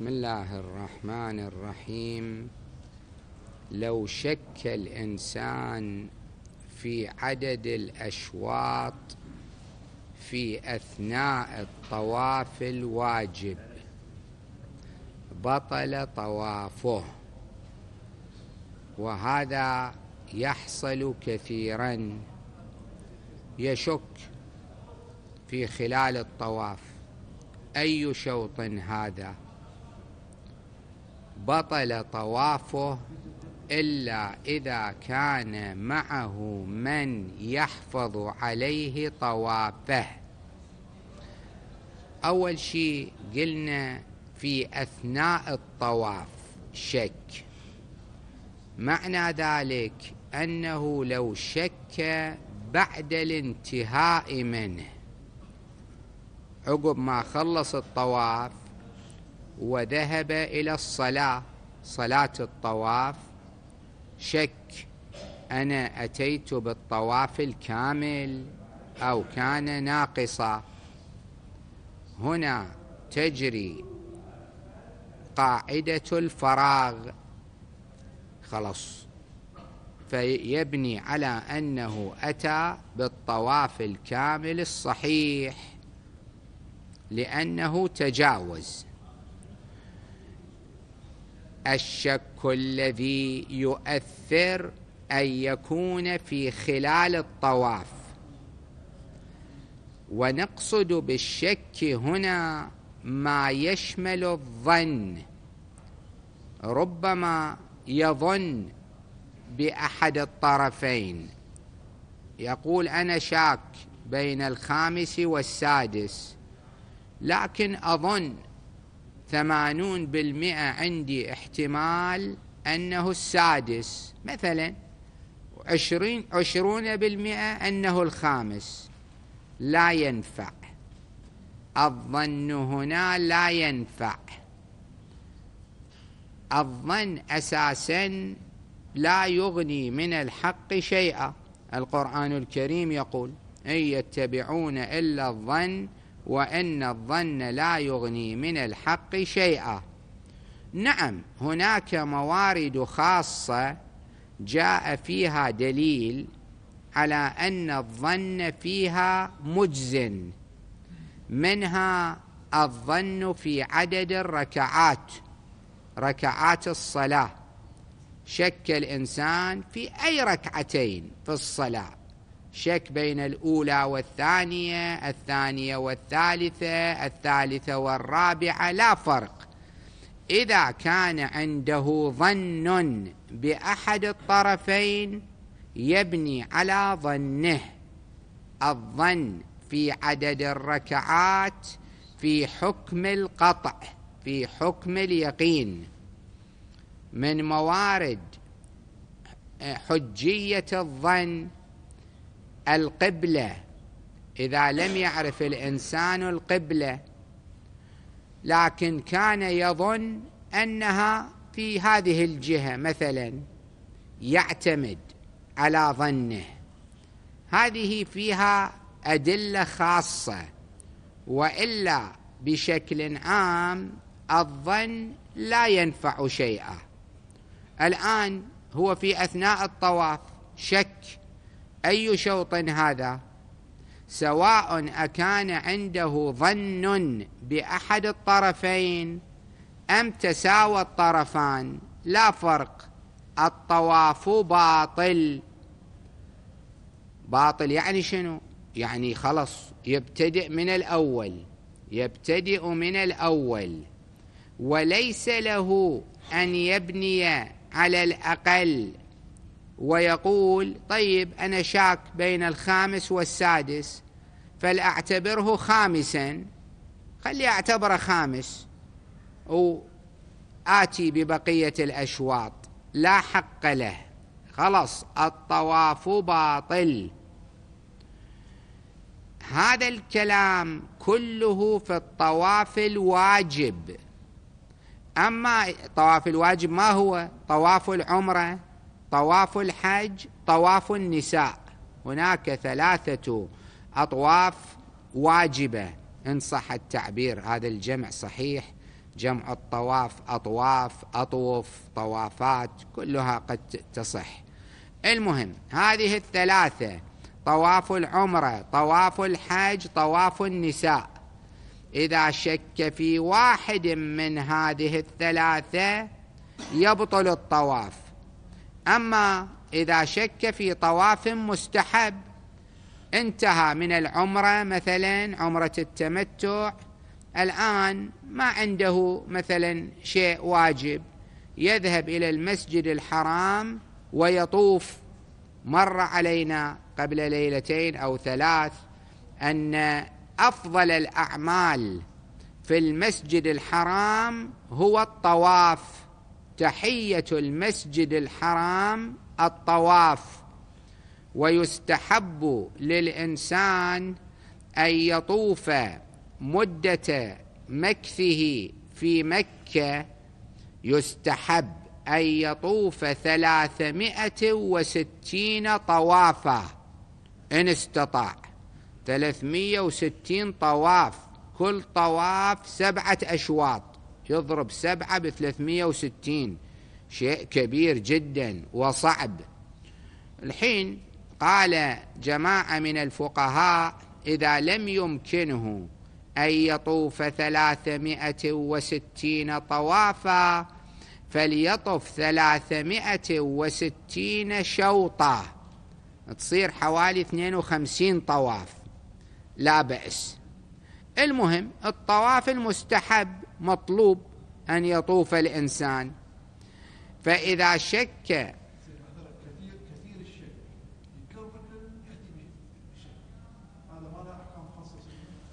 بسم الله الرحمن الرحيم لو شك الإنسان في عدد الأشواط في أثناء الطواف الواجب بطل طوافه وهذا يحصل كثيرا يشك في خلال الطواف أي شوط هذا بطل طوافه إلا إذا كان معه من يحفظ عليه طوافه أول شيء قلنا في أثناء الطواف شك معنى ذلك أنه لو شك بعد الانتهاء منه عقب ما خلص الطواف وذهب إلى الصلاة صلاة الطواف شك أنا أتيت بالطواف الكامل أو كان ناقصا هنا تجري قاعدة الفراغ خلاص فيبني على أنه أتى بالطواف الكامل الصحيح لأنه تجاوز الشك الذي يؤثر أن يكون في خلال الطواف ونقصد بالشك هنا ما يشمل الظن ربما يظن بأحد الطرفين يقول أنا شاك بين الخامس والسادس لكن أظن ثمانون بالمئة عندي احتمال أنه السادس مثلا عشرين عشرون بالمئة أنه الخامس لا ينفع الظن هنا لا ينفع الظن أساسا لا يغني من الحق شيئا القرآن الكريم يقول إن يتبعون إلا الظن وإن الظن لا يغني من الحق شيئا نعم هناك موارد خاصة جاء فيها دليل على أن الظن فيها مجزن منها الظن في عدد الركعات ركعات الصلاة شك الإنسان في أي ركعتين في الصلاة شك بين الأولى والثانية الثانية والثالثة الثالثة والرابعة لا فرق إذا كان عنده ظن بأحد الطرفين يبني على ظنه الظن في عدد الركعات في حكم القطع في حكم اليقين من موارد حجية الظن القبلة إذا لم يعرف الإنسان القبلة لكن كان يظن أنها في هذه الجهة مثلا يعتمد على ظنه هذه فيها أدلة خاصة وإلا بشكل عام الظن لا ينفع شيئا الآن هو في أثناء الطواف شك أي شوط هذا سواء أكان عنده ظن بأحد الطرفين أم تساوى الطرفان لا فرق الطواف باطل باطل يعني شنو يعني خلص يبتدئ من الأول يبتدئ من الأول وليس له أن يبني على الأقل ويقول طيب أنا شاك بين الخامس والسادس فلأعتبره خامسا خلي أعتبره خامس وآتي ببقية الأشواط لا حق له خلاص الطواف باطل هذا الكلام كله في الطواف الواجب أما طواف الواجب ما هو طواف العمره طواف الحج طواف النساء هناك ثلاثة أطواف واجبة إن صح التعبير هذا الجمع صحيح جمع الطواف أطواف أطوف طوافات كلها قد تصح المهم هذه الثلاثة طواف العمرة طواف الحج طواف النساء إذا شك في واحد من هذه الثلاثة يبطل الطواف أما إذا شك في طواف مستحب انتهى من العمرة مثلا عمرة التمتع الآن ما عنده مثلا شيء واجب يذهب إلى المسجد الحرام ويطوف مر علينا قبل ليلتين أو ثلاث أن أفضل الأعمال في المسجد الحرام هو الطواف تحية المسجد الحرام الطواف ويستحب للإنسان أن يطوف مدة مكثه في مكة يستحب أن يطوف ثلاثمائة وستين طوافا إن استطاع ثلاثمائة وستين طواف كل طواف سبعة أشواط يضرب سبعة بثلاثمية وستين شيء كبير جدا وصعب الحين قال جماعة من الفقهاء إذا لم يمكنه أن يطوف ثلاثمائة وستين طوافا فليطف ثلاثمائة وستين شوطا تصير حوالي 52 طواف لا بأس المهم الطواف المستحب مطلوب أن يطوف الإنسان فإذا شك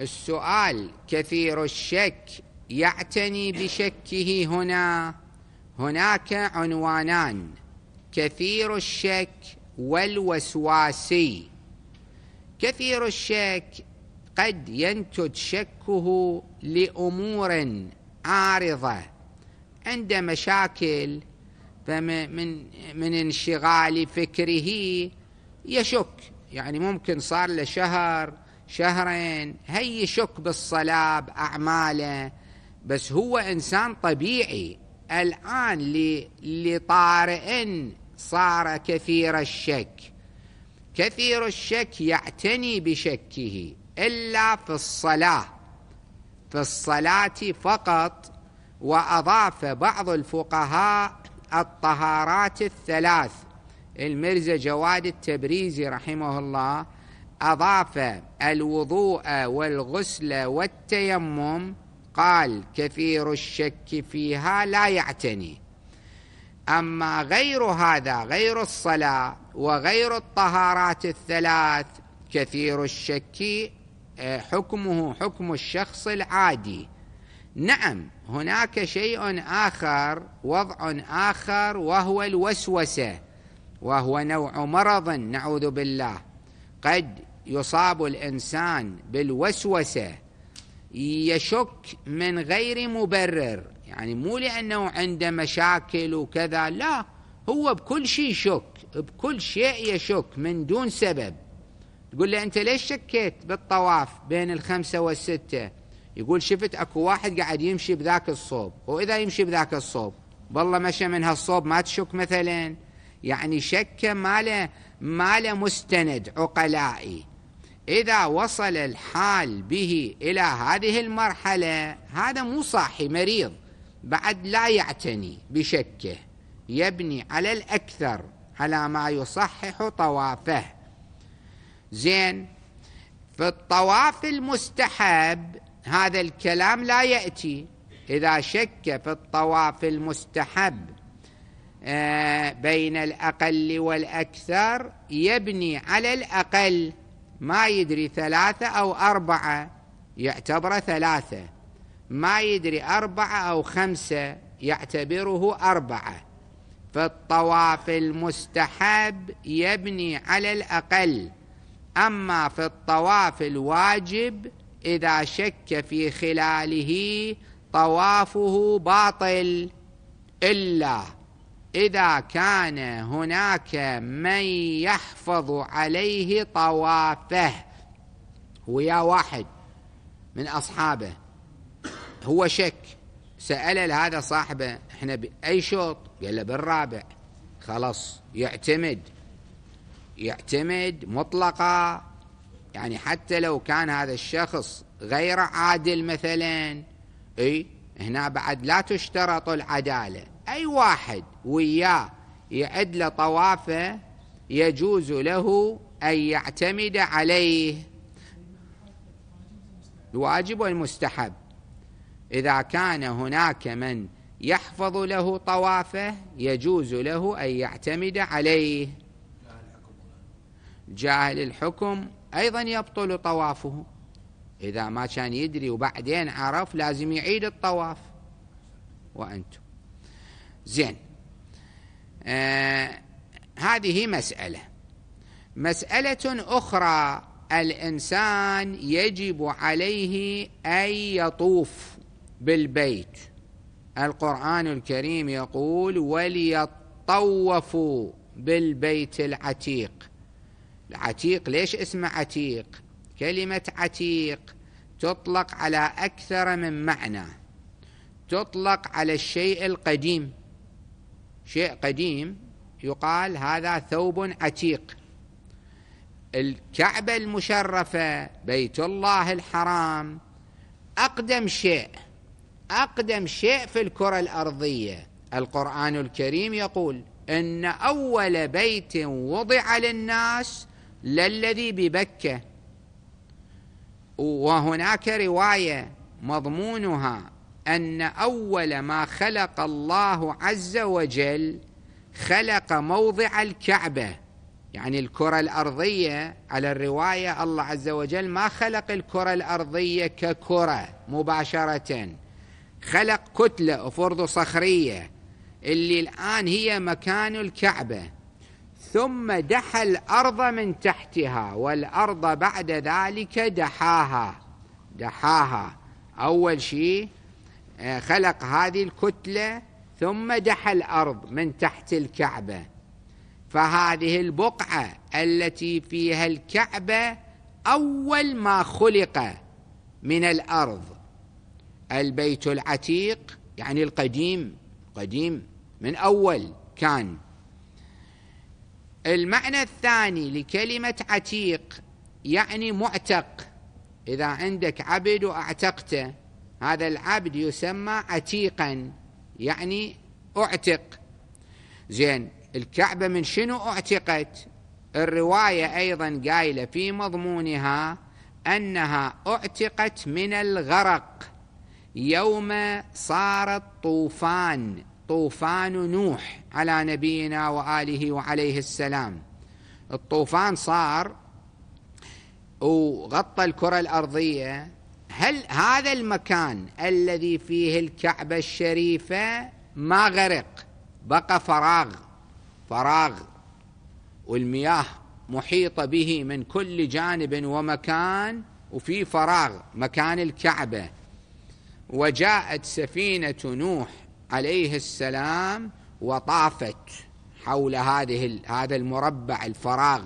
السؤال كثير الشك يعتني بشكه هنا هناك عنوانان كثير الشك والوسواسي كثير الشك قد ينتج شكه لأمور عارضة عند مشاكل فمن من انشغال فكره يشك يعني ممكن صار له شهر شهرين هي يشك بالصلاة بأعماله بس هو إنسان طبيعي الآن لطارئ صار كثير الشك كثير الشك يعتني بشكه إلا في الصلاة في الصلاة فقط وأضاف بعض الفقهاء الطهارات الثلاث المرزا جواد التبريزي رحمه الله أضاف الوضوء والغسل والتيمم قال كثير الشك فيها لا يعتني أما غير هذا غير الصلاة وغير الطهارات الثلاث كثير الشك آه، حكمه حكم الشخص العادي نعم هناك شيء آخر وضع آخر وهو الوسوسة وهو نوع مرض نعوذ بالله قد يصاب الإنسان بالوسوسة يشك من غير مبرر يعني مو لأنه عنده مشاكل وكذا لا هو بكل شيء يشك بكل شيء يشك من دون سبب تقول له أنت ليش شكيت بالطواف بين الخمسة والستة يقول شفت أكو واحد قاعد يمشي بذاك الصوب وإذا يمشي بذاك الصوب والله مشى من هالصوب ما تشك مثلا يعني شك ما له ما له مستند عقلائي إذا وصل الحال به إلى هذه المرحلة هذا مو صاحي مريض بعد لا يعتني بشكه يبني على الأكثر على ما يصحح طوافه زين في الطواف المستحب هذا الكلام لا يأتي إذا شك في الطواف المستحب آه، بين الأقل والأكثر يبني على الأقل ما يدري ثلاثة أو أربعة يعتبره ثلاثة ما يدري أربعة أو خمسة يعتبره أربعة فالطواف المستحب يبني على الأقل أما في الطواف الواجب إذا شك في خلاله طوافه باطل إلا إذا كان هناك من يحفظ عليه طوافه ويا واحد من أصحابه هو شك سأله لهذا صاحبه احنا بأي شوط قال له بالرابع خلاص يعتمد يعتمد مطلقة يعني حتى لو كان هذا الشخص غير عادل مثلا اي هنا بعد لا تشترط العدالة اي واحد وياه له طوافه يجوز له ان يعتمد عليه الواجب والمستحب اذا كان هناك من يحفظ له طوافه يجوز له ان يعتمد عليه جاهل الحكم أيضا يبطل طوافه إذا ما كان يدري وبعدين عرف لازم يعيد الطواف وأنتم زين آه هذه مسألة مسألة أخرى الإنسان يجب عليه أن يطوف بالبيت القرآن الكريم يقول وليطوفوا بالبيت العتيق عتيق ليش اسمه عتيق كلمة عتيق تطلق على أكثر من معنى تطلق على الشيء القديم شيء قديم يقال هذا ثوب عتيق الكعبة المشرفة بيت الله الحرام أقدم شيء أقدم شيء في الكرة الأرضية القرآن الكريم يقول إن أول بيت وضع للناس لا الذي ببكة وهناك رواية مضمونها أن أول ما خلق الله عز وجل خلق موضع الكعبة يعني الكرة الأرضية على الرواية الله عز وجل ما خلق الكرة الأرضية ككرة مباشرة خلق كتلة أفرض صخرية اللي الآن هي مكان الكعبة ثم دحى الأرض من تحتها والأرض بعد ذلك دحاها دحاها أول شيء آه، خلق هذه الكتلة ثم دحى الأرض من تحت الكعبة فهذه البقعة التي فيها الكعبة أول ما خلق من الأرض البيت العتيق يعني القديم قديم من أول كان المعنى الثاني لكلمة عتيق يعني معتق إذا عندك عبد وأعتقته هذا العبد يسمى عتيقا يعني أعتق زين الكعبة من شنو أعتقت الرواية أيضا قايلة في مضمونها أنها أعتقت من الغرق يوم صار الطوفان طوفان نوح على نبينا وآله وعليه السلام الطوفان صار وغطى الكرة الأرضية هل هذا المكان الذي فيه الكعبة الشريفة ما غرق بقى فراغ فراغ والمياه محيطة به من كل جانب ومكان وفي فراغ مكان الكعبة وجاءت سفينة نوح عليه السلام وطافت حول هذه هذا المربع الفراغ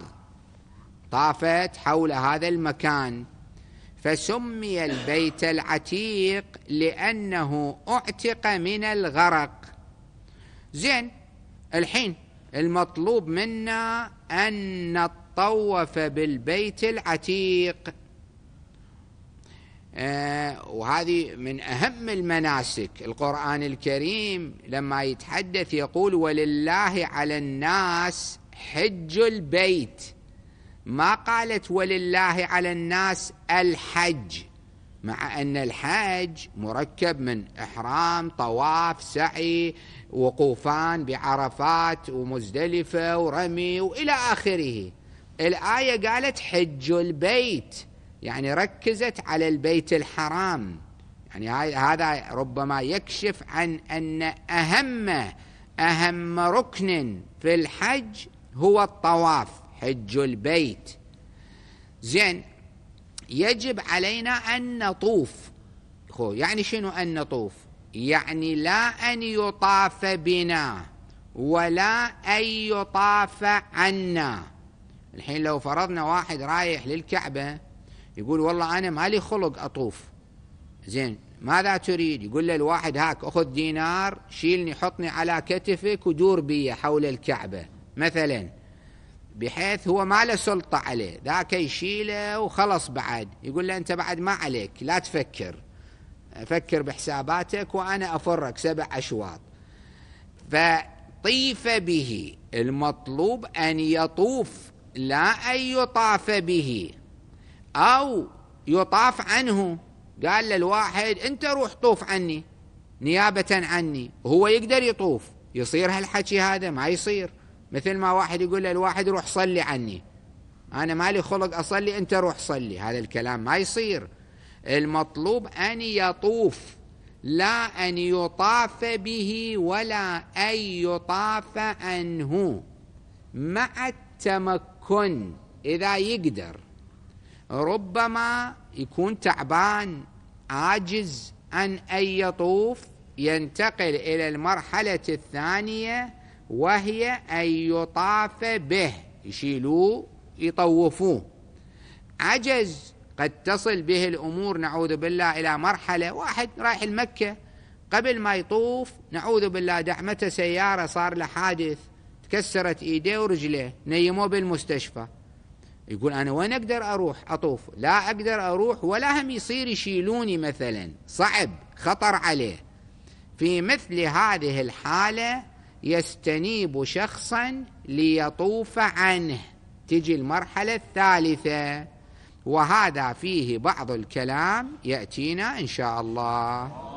طافت حول هذا المكان فسمي البيت العتيق لأنه أعتق من الغرق زين الحين المطلوب منا أن نطوف بالبيت العتيق آه، وهذه من أهم المناسك القرآن الكريم لما يتحدث يقول ولله على الناس حج البيت ما قالت ولله على الناس الحج مع أن الحج مركب من إحرام طواف سعي وقوفان بعرفات ومزدلفة ورمي وإلى آخره الآية قالت حج البيت يعني ركزت على البيت الحرام يعني هذا ربما يكشف عن أن أهم أهم ركن في الحج هو الطواف حج البيت زين يجب علينا أن نطوف يعني شنو أن نطوف يعني لا أن يطاف بنا ولا أن يطاف عنا الحين لو فرضنا واحد رايح للكعبة يقول والله أنا ما لي خلق أطوف زين ماذا تريد يقول له الواحد هاك أخذ دينار شيلني حطني على كتفك ودور بي حول الكعبة مثلا بحيث هو ما له سلطة عليه ذاك يشيله وخلص بعد يقول له أنت بعد ما عليك لا تفكر فكر بحساباتك وأنا أفرك سبع أشواط فطيف به المطلوب أن يطوف لا أن يطاف به أو يطاف عنه قال للواحد أنت روح طوف عني نيابة عني هو يقدر يطوف يصير هالحكي هذا ما يصير مثل ما واحد يقول للواحد روح صلي عني أنا مالي خلق أصلي أنت روح صلي هذا الكلام ما يصير المطلوب أن يطوف لا أن يطاف به ولا أن يطاف عنه مع التمكن إذا يقدر ربما يكون تعبان عاجز عن أن يطوف ينتقل إلى المرحلة الثانية وهي أن يطاف به يشيلوه يطوفوه عجز قد تصل به الأمور نعوذ بالله إلى مرحلة واحد رايح المكة قبل ما يطوف نعوذ بالله دعمته سيارة صار له حادث تكسرت إيديه ورجله نيموه بالمستشفى يقول أنا وين أقدر أروح أطوف لا أقدر أروح ولا هم يصير يشيلوني مثلا صعب خطر عليه في مثل هذه الحالة يستنيب شخصا ليطوف عنه تجي المرحلة الثالثة وهذا فيه بعض الكلام يأتينا إن شاء الله